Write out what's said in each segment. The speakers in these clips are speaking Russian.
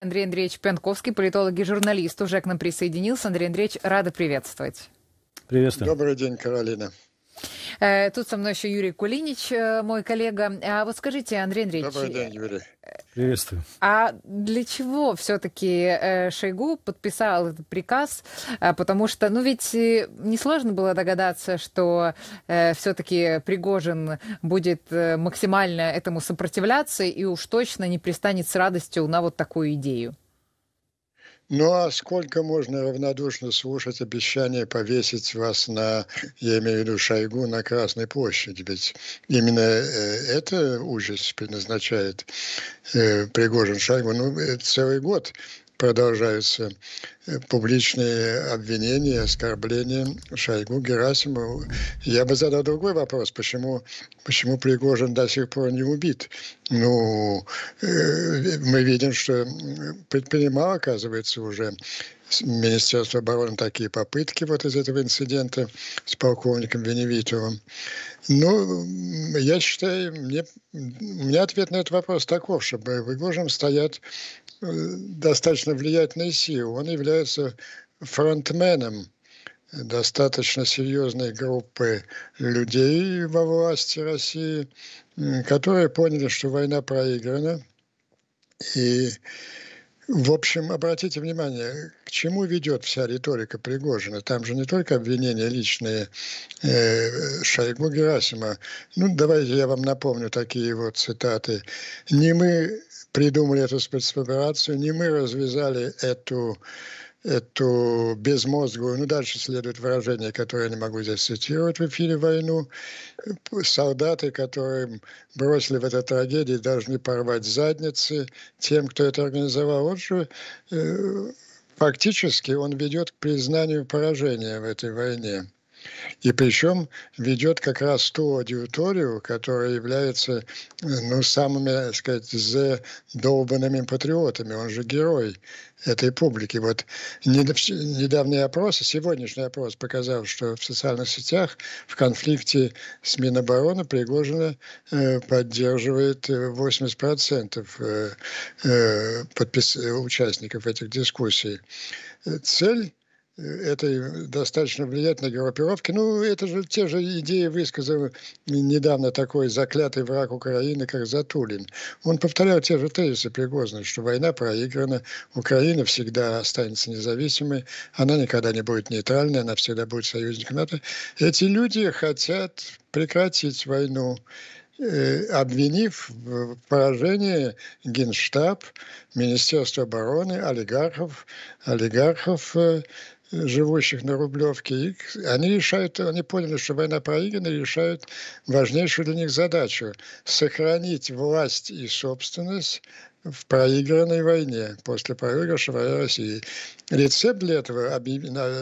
Андрей Андреевич Пенковский, политолог и журналист, уже к нам присоединился. Андрей Андреевич, рада приветствовать. Приветствую. Добрый день, Каролина. Э, тут со мной еще Юрий Кулинич, э, мой коллега. А вот скажите, Андрей Андреевич... Добрый день, Юрий. Приветствую. А для чего все-таки э, Шойгу подписал этот приказ? А, потому что, ну ведь несложно было догадаться, что все-таки Пригожин будет максимально этому сопротивляться и уж точно не пристанет с радостью на вот такую идею. Ну а сколько можно равнодушно слушать обещание повесить вас на, я имею в виду Шойгу, на Красной площади? Ведь именно э, это ужас предназначает э, Пригожин Шойгу. Ну, э, целый год продолжаются э, публичные обвинения, оскорбления Шойгу, Герасиму. Я бы задал другой вопрос, почему, почему Пригожин до сих пор не убит? Ну, э, мы видим, что предпринимал, оказывается, уже Министерство обороны такие попытки вот из этого инцидента с полковником Веневитовым. Ну, я считаю, мне, у меня ответ на этот вопрос таков, чтобы Пригожин стоят Э, достаточно влиятельные силы. Он является фронтменом достаточно серьезной группы людей во власти России, которые поняли, что война проиграна. И, в общем, обратите внимание, к чему ведет вся риторика Пригожина. Там же не только обвинения личные э, Шойгу Герасима. Ну, давайте я вам напомню такие вот цитаты. «Не мы придумали эту спецоперацию, не мы развязали эту эту безмозглую, ну дальше следует выражение, которое я не могу здесь цитировать в эфире «Войну», солдаты, которым бросили в этой трагедии, должны порвать задницы тем, кто это организовал. Вот же э, фактически он ведет к признанию поражения в этой войне. И причем ведет как раз ту аудиторию, которая является ну, самыми, так сказать, задолбанными патриотами. Он же герой этой публики. Вот недавний опрос, сегодняшний опрос показал, что в социальных сетях в конфликте с Минобороны Пригожина э, поддерживает 80% э, э, подпис... участников этих дискуссий. Цель этой достаточно влиятельной группировки. Ну, это же те же идеи высказал недавно такой заклятый враг Украины, как Затулин. Он повторял те же тезисы Пригозна, что война проиграна, Украина всегда останется независимой, она никогда не будет нейтральной, она всегда будет союзником НАТО. Эти люди хотят прекратить войну э, обвинив в поражении Генштаб, Министерство обороны, олигархов, олигархов э, живущих на Рублевке, и они решают, они поняли, что война проиграна, и решают важнейшую для них задачу – сохранить власть и собственность в проигранной войне после проигрыша войны России. Рецепт для этого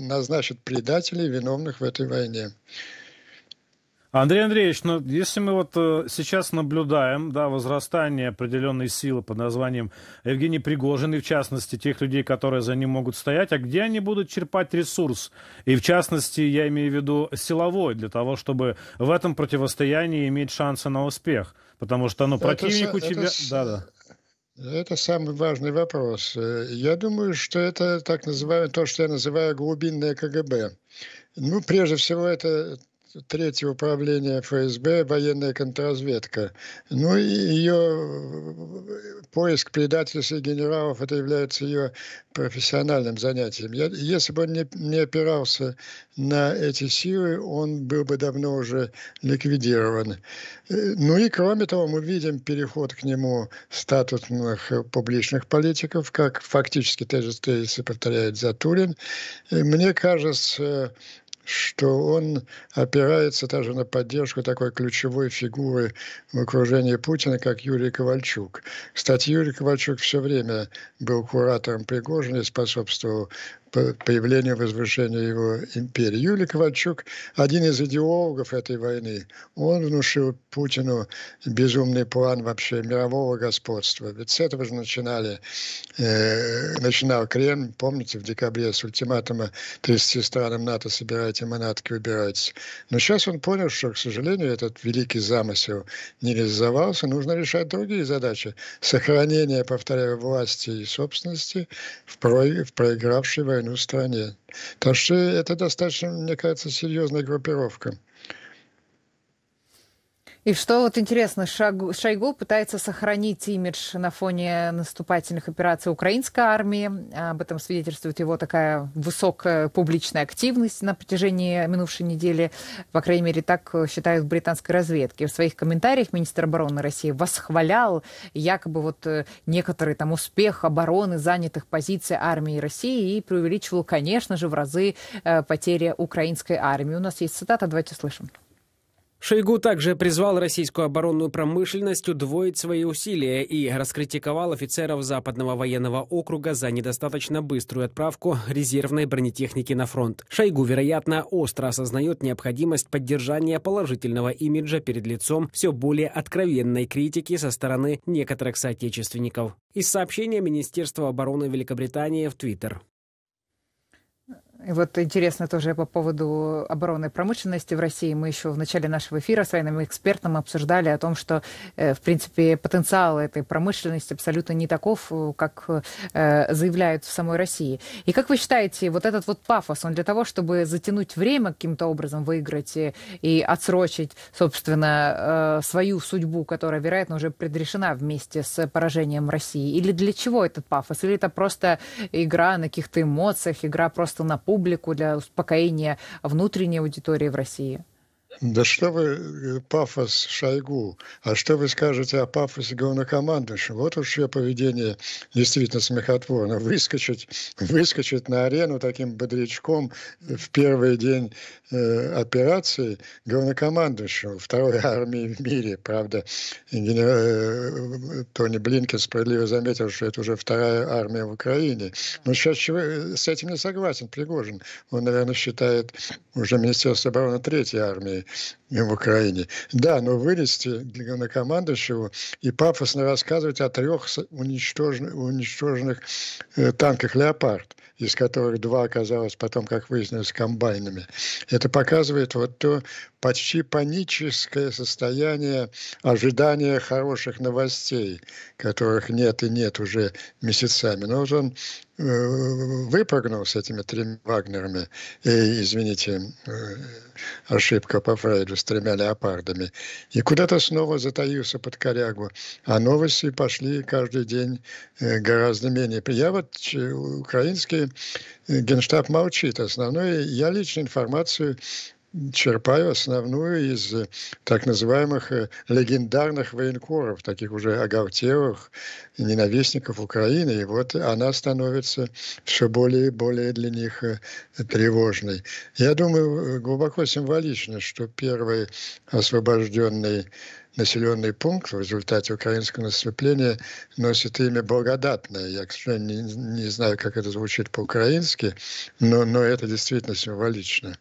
назначит предателей, виновных в этой войне. Андрей Андреевич, ну, если мы вот э, сейчас наблюдаем да, возрастание определенной силы под названием Евгений Пригожин, и в частности тех людей, которые за ним могут стоять, а где они будут черпать ресурс? И в частности, я имею в виду силовой, для того, чтобы в этом противостоянии иметь шансы на успех. Потому что ну, противник это, у тебя... Это... Да, да. Это самый важный вопрос. Э, я думаю, что это так называемое, то, что я называю глубинное КГБ. Ну, прежде всего, это третье управление ФСБ, военная контрразведка. Ну и ее э, поиск предательств и генералов, это является ее профессиональным занятием. Я, если бы он не, не опирался на эти силы, он был бы давно уже ликвидирован. Э, ну и кроме того, мы видим переход к нему статусных э, публичных политиков, как фактически те же тезисы повторяет Затулин. Мне кажется, что он опирается даже на поддержку такой ключевой фигуры в окружении Путина, как Юрий Ковальчук. Кстати, Юрий Ковальчук все время был куратором Пригожина и способствовал появления возвышения его империи. Юлий Ковальчук, один из идеологов этой войны, он внушил Путину безумный план вообще мирового господства. Ведь с этого же начинали, э, начинал Кремль, помните, в декабре с ультиматума 30 странам НАТО собирайте манатки, убирайтесь. Но сейчас он понял, что, к сожалению, этот великий замысел не реализовался, нужно решать другие задачи. Сохранение, повторяю, власти и собственности в, про... в проигравшей войне войну в стране. Так что это достаточно, мне кажется, серьезная группировка. И что вот интересно, Шагу, Шойгу пытается сохранить имидж на фоне наступательных операций украинской армии. Об этом свидетельствует его такая высокая публичная активность на протяжении минувшей недели. По крайней мере, так считают в британской разведке. В своих комментариях министр обороны России восхвалял якобы вот э, некоторый там успех обороны занятых позиций армии России и преувеличивал, конечно же, в разы э, потери украинской армии. У нас есть цитата, давайте слышим. Шойгу также призвал российскую оборонную промышленность удвоить свои усилия и раскритиковал офицеров Западного военного округа за недостаточно быструю отправку резервной бронетехники на фронт. Шойгу, вероятно, остро осознает необходимость поддержания положительного имиджа перед лицом все более откровенной критики со стороны некоторых соотечественников. Из сообщения Министерства обороны Великобритании в Твиттер. Вот интересно тоже по поводу оборонной промышленности в России. Мы еще в начале нашего эфира с военным экспертом обсуждали о том, что, э, в принципе, потенциал этой промышленности абсолютно не таков, э, как э, заявляют в самой России. И как вы считаете, вот этот вот пафос, он для того, чтобы затянуть время каким-то образом, выиграть и отсрочить, собственно, свою судьбу, которая, вероятно, уже предрешена вместе с поражением России? Или для чего этот пафос? Или это просто игра на каких-то эмоциях, игра просто на публику? публику, для успокоения внутренней аудитории в России? Да что вы э, пафос Шойгу, а что вы скажете о пафосе главнокомандующего? Вот уж ее поведение действительно смехотворно. Выскочить, выскочить на арену таким бодрячком э, в первый день э, операции главнокомандующего второй армии в мире. Правда, генерал, э, Тони Блинкин справедливо заметил, что это уже вторая армия в Украине. Но ну, сейчас чего, э, с этим не согласен Пригожин. Он, наверное, считает уже Министерство обороны третьей армии и в Украине. Да, но вылезти для главнокомандующего и пафосно рассказывать о трех уничтоженных, уничтоженных э, танках «Леопард», из которых два оказалось потом, как выяснилось, комбайнами. Это показывает вот то почти паническое состояние ожидания хороших новостей, которых нет и нет уже месяцами. Но вот он э, выпрыгнул с этими тремя Вагнерами, и, э, извините, э, ошибка по Фрейду с тремя леопардами. И куда-то снова затаился под корягу. А новости пошли каждый день э, гораздо менее. Я вот э, украинский э, генштаб молчит. Основное, я лично информацию черпаю основную из э, так называемых э, легендарных военкоров, таких уже оголтелых ненавистников Украины. И вот она становится все более и более для них э, тревожной. Я думаю, глубоко символично, что первый освобожденный населенный пункт в результате украинского наступления носит имя Благодатное. Я, к сожалению, не, не знаю, как это звучит по-украински, но, но это действительно символично.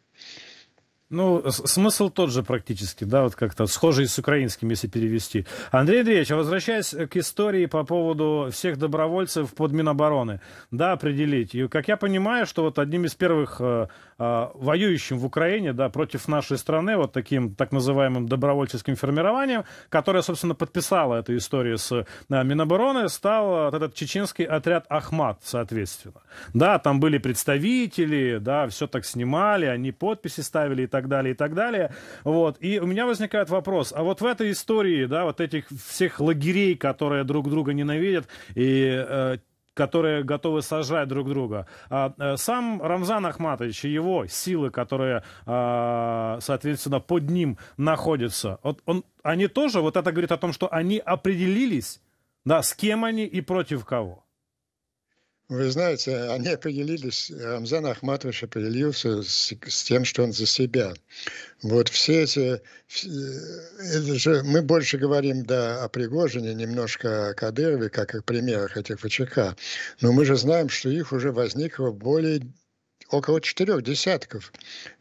Ну, смысл тот же практически, да, вот как-то схожий с украинским, если перевести. Андрей Андреевич, возвращаясь к истории по поводу всех добровольцев под Минобороны, да, определить. И, как я понимаю, что вот одним из первых э, Э, воюющим в Украине, да, против нашей страны, вот таким так называемым добровольческим формированием, которое, собственно, подписало эту историю с да, э, Минобороны, стал э, этот чеченский отряд «Ахмат», соответственно. Да, там были представители, да, все так снимали, они подписи ставили и так далее, и так далее. Вот. И у меня возникает вопрос, а вот в этой истории, да, вот этих всех лагерей, которые друг друга ненавидят и э, которые готовы сажать друг друга. А, э, сам Рамзан Ахматович и его силы, которые, а, соответственно, под ним находятся, вот он, они тоже, вот это говорит о том, что они определились, да, с кем они и против кого. Вы знаете, они определились, э, Рамзан Ахматович определился с, с тем, что он за себя. Вот все эти... Э, это же, мы больше говорим да, о Пригожине, немножко о Кадырове, как о примерах этих ВЧК. Но мы же знаем, что их уже возникло более около четырех десятков.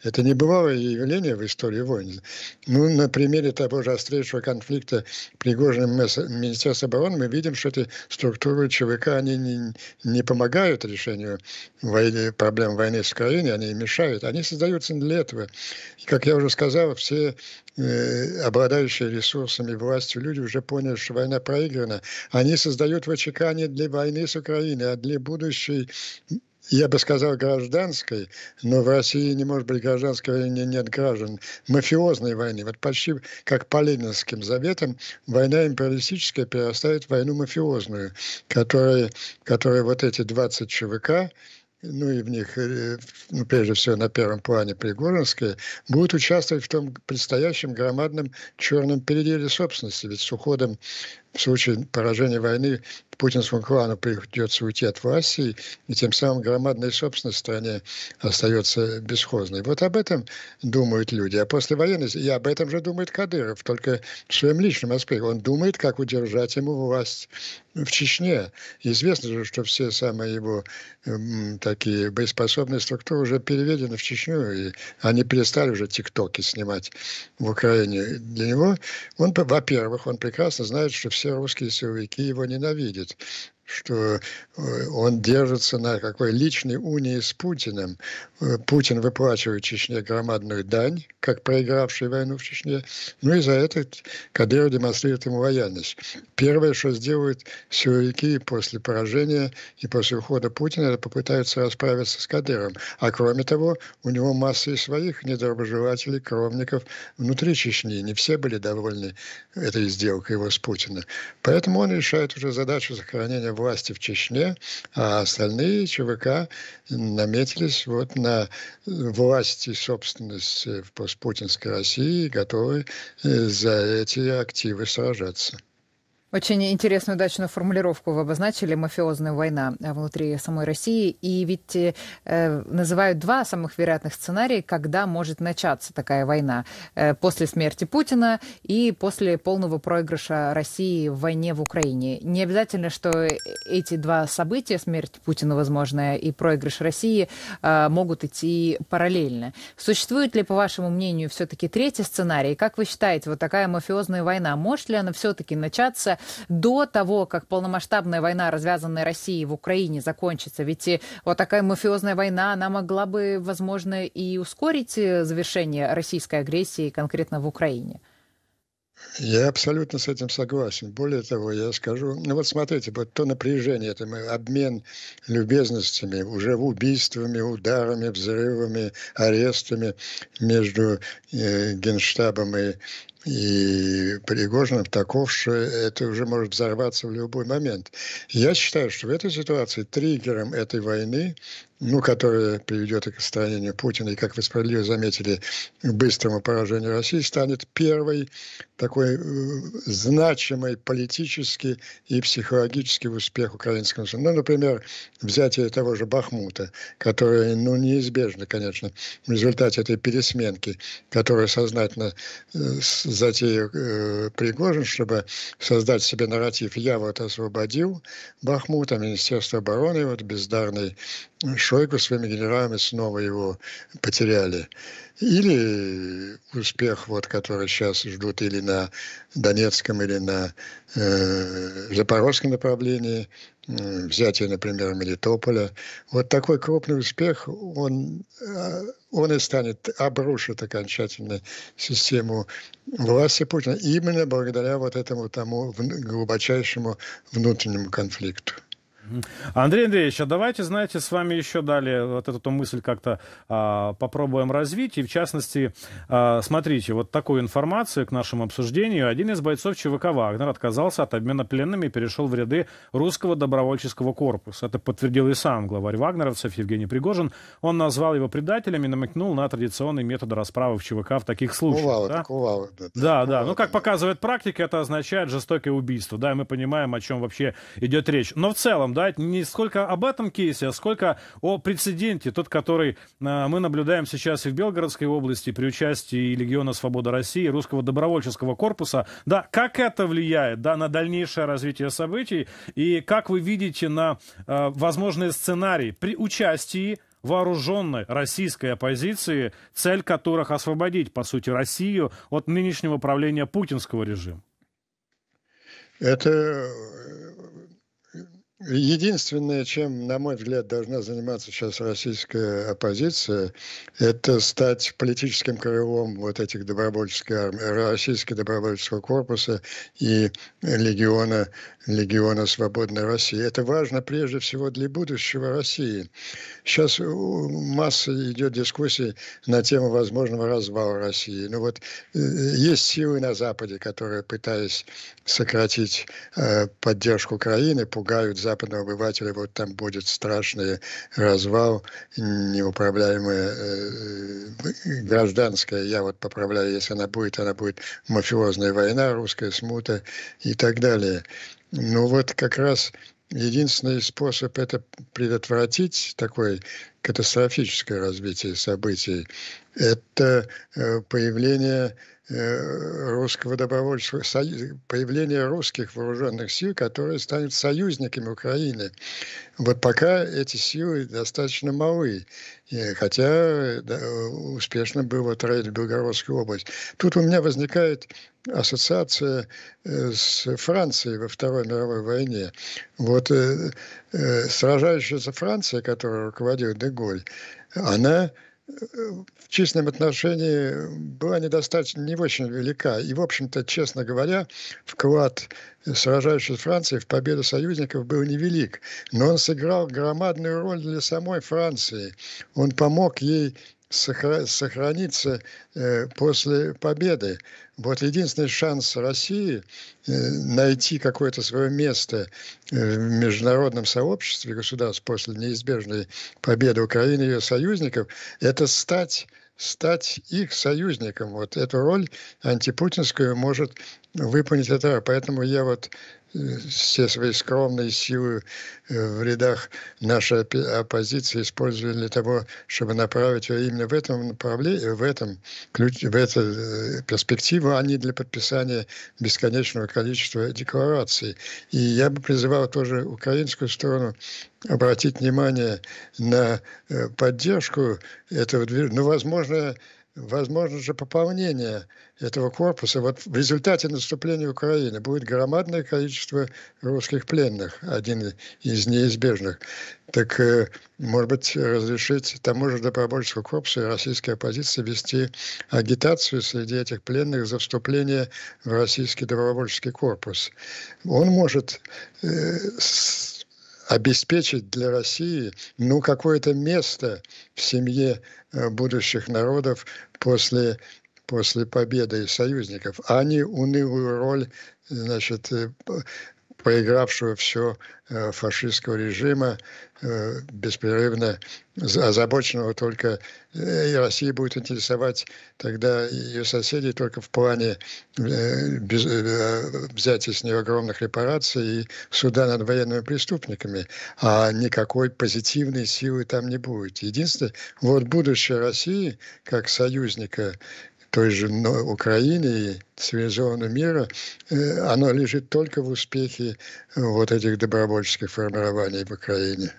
Это небывалое явление в истории войны Ну, на примере того же острейшего конфликта при Пригожина Министерства обороны мы видим, что эти структуры ЧВК, они не, не помогают решению войны, проблем войны с Украиной, они мешают. Они создаются для этого. И, как я уже сказал, все э, обладающие ресурсами, властью люди уже поняли, что война проиграна. Они создают ВЧК не для войны с Украиной, а для будущей я бы сказал, гражданской, но в России не может быть гражданской войны, нет граждан, мафиозной войны. Вот почти как по ленинским заветам, война империалистическая перерастает в войну мафиозную, которая, которая вот эти 20 ЧВК, ну и в них, э, ну, прежде всего, на первом плане Пригоринская, будут участвовать в том предстоящем громадном черном переделе собственности. Ведь с уходом в случае поражения войны путинскому клану придется уйти от власти, и тем самым громадная собственность в стране остается бесхозной. Вот об этом думают люди. А после войны, и об этом же думает Кадыров, только в своем личном аспекте. Он думает, как удержать ему власть в Чечне. Известно же, что все самые его эм, такие боеспособные структуры уже переведены в Чечню, и они перестали уже тиктоки снимать в Украине. Для него, он, во-первых, он прекрасно знает, что все русские силовики его ненавидят it. что э, он держится на какой личной унии с Путиным. Э, Путин выплачивает Чечне громадную дань, как проигравший войну в Чечне, ну и за это Кадыров демонстрирует ему лояльность. Первое, что сделают силовики после поражения и после ухода Путина, это попытаются расправиться с Кадыровым. А кроме того, у него масса и своих недоброжелателей, кровников внутри Чечни. Не все были довольны этой сделкой его с Путиным. Поэтому он решает уже задачу сохранения власти в Чечне, а остальные ЧВК наметились вот на власти собственности собственность в постпутинской России и готовы э, за эти активы сражаться. Очень интересную удачную формулировку вы обозначили «мафиозная война» э, внутри самой России. И ведь э, называют два самых вероятных сценария, когда может начаться такая война. Э, после смерти Путина и после полного проигрыша России в войне в Украине. Не обязательно, что эти два события, смерть Путина, возможная, и проигрыш России, э, могут идти параллельно. Существует ли, по вашему мнению, все-таки третий сценарий? Как вы считаете, вот такая мафиозная война, может ли она все-таки начаться до того, как полномасштабная война, развязанная Россией в Украине, закончится? Ведь вот такая мафиозная война, она могла бы, возможно, и ускорить э, завершение российской агрессии конкретно в Украине. Я абсолютно с этим согласен. Более того, я скажу, ну вот смотрите, вот то напряжение, это мы, обмен любезностями, уже убийствами, ударами, взрывами, арестами между э, Генштабом и и Пригожинов, что это уже может взорваться в любой момент. Я считаю, что в этой ситуации триггером этой войны, ну, которая приведет к устранению Путина, и, как вы справедливо заметили, к быстрому поражению России, станет первой такой э, значимой политически и психологически успех украинского Ну, например, взятие того же Бахмута, которое, ну, неизбежно, конечно, в результате этой пересменки, которая сознательно э, затею э, Пригожин, чтобы создать себе нарратив «я вот освободил Бахмут, а Министерство обороны, вот бездарный Шойгу своими генералами снова его потеряли». Или успех, вот, который сейчас ждут или на Донецком, или на э, Запорожском направлении, э, взятие, например, Мелитополя. Вот такой крупный успех, он, э, он и станет, обрушит окончательно систему власти Путина именно благодаря вот этому тому глубочайшему внутреннему конфликту. Андрей Андреевич, а давайте, знаете, с вами еще далее вот эту мысль как-то а, попробуем развить. И в частности, а, смотрите, вот такую информацию к нашему обсуждению. Один из бойцов ЧВК «Вагнер» отказался от обмена пленными и перешел в ряды русского добровольческого корпуса. Это подтвердил и сам главарь «Вагнеровцев» Евгений Пригожин. Он назвал его предателем и намекнул на традиционный метод расправы в ЧВК в таких случаях. Кувалда, да? Кувалда, да, да, кувалда, да. Ну, как показывает практика, это означает жестокое убийство. Да, и мы понимаем, о чем вообще идет речь. Но в целом, да, не сколько об этом кейсе, а сколько о прецеденте, тот, который э, мы наблюдаем сейчас и в Белгородской области при участии Легиона Свобода России, Русского добровольческого корпуса. Да, как это влияет да, на дальнейшее развитие событий и как вы видите на э, возможные сценарии при участии вооруженной российской оппозиции, цель которых освободить, по сути, Россию от нынешнего правления путинского режима? Это Единственное, чем, на мой взгляд, должна заниматься сейчас российская оппозиция, это стать политическим крылом вот этих добровольческих армий, российского добровольческого корпуса и легиона, легиона свободной России. Это важно прежде всего для будущего России. Сейчас масса идет дискуссий на тему возможного развала России. Но ну вот э, есть силы на Западе, которые, пытаясь сократить э, поддержку Украины, пугают западного обывателя вот там будет страшный развал, неуправляемая э, э гражданская, я вот поправляю, если она будет, она будет мафиозная война, русская смута и так далее. Ну вот как раз единственный способ это предотвратить такое катастрофическое развитие событий, это э, появление Э, русского добровольческого союза, появление русских вооруженных сил, которые станут союзниками Украины. Вот пока эти силы достаточно малы, э, хотя да, успешно было трейд Белгородскую область. Тут у меня возникает ассоциация э, с Францией во Второй мировой войне. Вот сражающаяся Франция, которую руководил Деголь, она в численном отношении была недостаточно не очень велика. И, в общем-то, честно говоря, вклад сражающейся Франции в победу союзников был невелик. Но он сыграл громадную роль для самой Франции. Он помог ей сохраниться э, после победы. Вот единственный шанс России э, найти какое-то свое место э, в международном сообществе государств после неизбежной победы Украины и ее союзников, это стать стать их союзником. Вот эту роль антипутинскую может выполнить это. Поэтому я вот все свои скромные силы э, в рядах нашей оппозиции использовали для того, чтобы направить ее именно в этом направлении, в этом ключ, в эту э, перспективу, а не для подписания бесконечного количества деклараций. И я бы призывал тоже украинскую сторону обратить внимание на э, поддержку этого движения. Ну, возможно, возможно же пополнение этого корпуса. Вот в результате наступления Украины будет громадное количество русских пленных, один из неизбежных. Так, э, может быть, разрешить тому же добровольческому корпусу и российской оппозиции вести агитацию среди этих пленных за вступление в российский добровольческий корпус. Он может э, обеспечить для России ну какое-то место в семье э, будущих народов после после победы союзников, а не унылую роль значит, э, проигравшего все э, фашистского режима, э, беспрерывно озабоченного только... Э, и Россия будет интересовать тогда ее соседей только в плане взятия с нее огромных репараций и суда над военными преступниками. А никакой позитивной силы там не будет. Единственное, вот будущее России как союзника той же Украины и цивилизованного мира, э, оно лежит только в успехе вот этих добровольческих формирований в Украине.